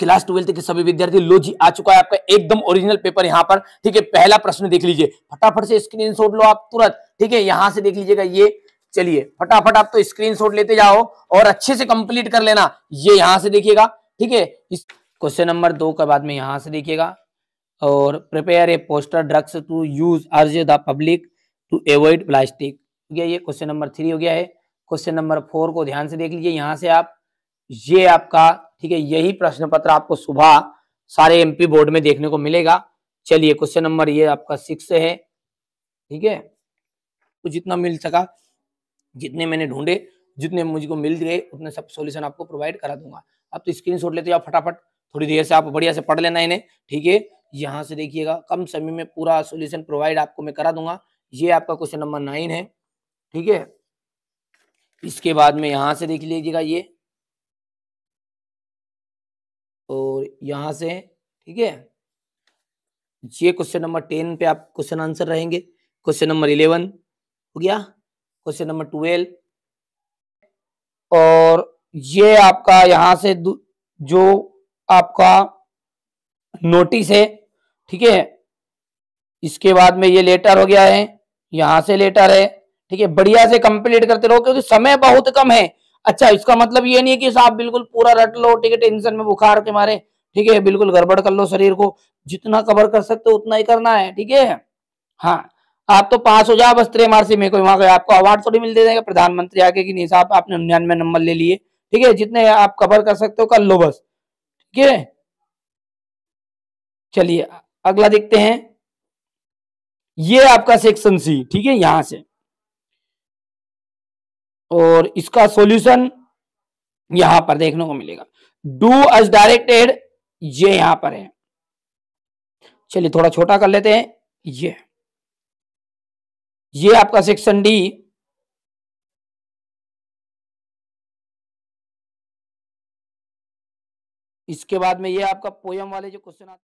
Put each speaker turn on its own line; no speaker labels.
class twelfth के सभी विद्यार्थी लो जी आ चुका है आपका एकदम ओरिजिनल पेपर यहाँ पर ठीक है पहला प्रश्न देख लीजिए फटाफट से स्क्रीन लो आप तुरंत ठीक है यहाँ से देख लीजिएगा ये चलिए फटाफट आप तो स्क्रीन लेते जाओ और अच्छे से कंप्लीट कर लेना ये यहाँ से देखिएगा ठीक है इस क्वेश्चन नंबर दो के बाद में यहाँ से देखिएगा और prepare a poster drugs to use urge the public to avoid plastic गया ये क्वेश्चन नंबर थ्री हो गया है क्वेश्चन नंबर फोर को ध्यान से देख लीजिए यहाँ से आप ये आपका ठीक है यही प्रश्न पत्र आपको सुबह सारे एमपी बोर्ड में देखने को मिलेगा चलिए क्वेश्चन नंबर ये आपका सिक्स है ठीक है तो जितना मिल सका जितने मैंने ढूंढे जितने मुझको मिल गए उतने सब सॉल्यूशन आपको प्रोवाइड करा दूंगा अब तो स्क्रीन शॉट लेते आप फटाफट थोड़ी देर से आप बढ़िया से पढ़ लेना इन्हें ठीक है यहाँ से देखिएगा कम समय में पूरा सोल्यूशन प्रोवाइड आपको मैं करा दूंगा ये आपका क्वेश्चन नंबर नाइन है ठीक है इसके बाद में यहाँ से देख लीजिएगा ये और यहाँ से ठीक है ये क्वेश्चन नंबर टेन पे आप क्वेश्चन आंसर रहेंगे क्वेश्चन नंबर इलेवन हो गया क्वेश्चन नंबर ट्वेल्व और ये आपका यहाँ से जो आपका नोटिस है ठीक है इसके बाद में ये लेटर हो गया है यहाँ से लेटर है ठीक है बढ़िया से कंप्लीट करते रहो क्योंकि समय बहुत कम है अच्छा इसका मतलब ये नहीं है कि साहब बिल्कुल पूरा रट लो ठीक है टेंशन में बुखार के मारे ठीक है बिल्कुल गड़बड़ कर लो शरीर को जितना कवर कर सकते हो उतना ही करना है ठीक है हाँ आप तो पास हो जाओ बस से मेरे को वहां आपको अवार्ड थोड़ी मिल देगा प्रधानमंत्री आके कि नहीं साहब आपने उन्यानवे नंबर ले लिए ठीक है जितने आप कवर कर सकते हो कर लो बस ठीक है चलिए अगला देखते हैं ये आपका सेक्शन सी ठीक है यहां से और इसका सॉल्यूशन यहां पर देखने को मिलेगा डू एज डायरेक्टेड ये यहां पर है चलिए थोड़ा छोटा कर लेते हैं ये ये आपका सेक्शन डी इसके बाद में ये आपका पोयम वाले जो क्वेश्चन आते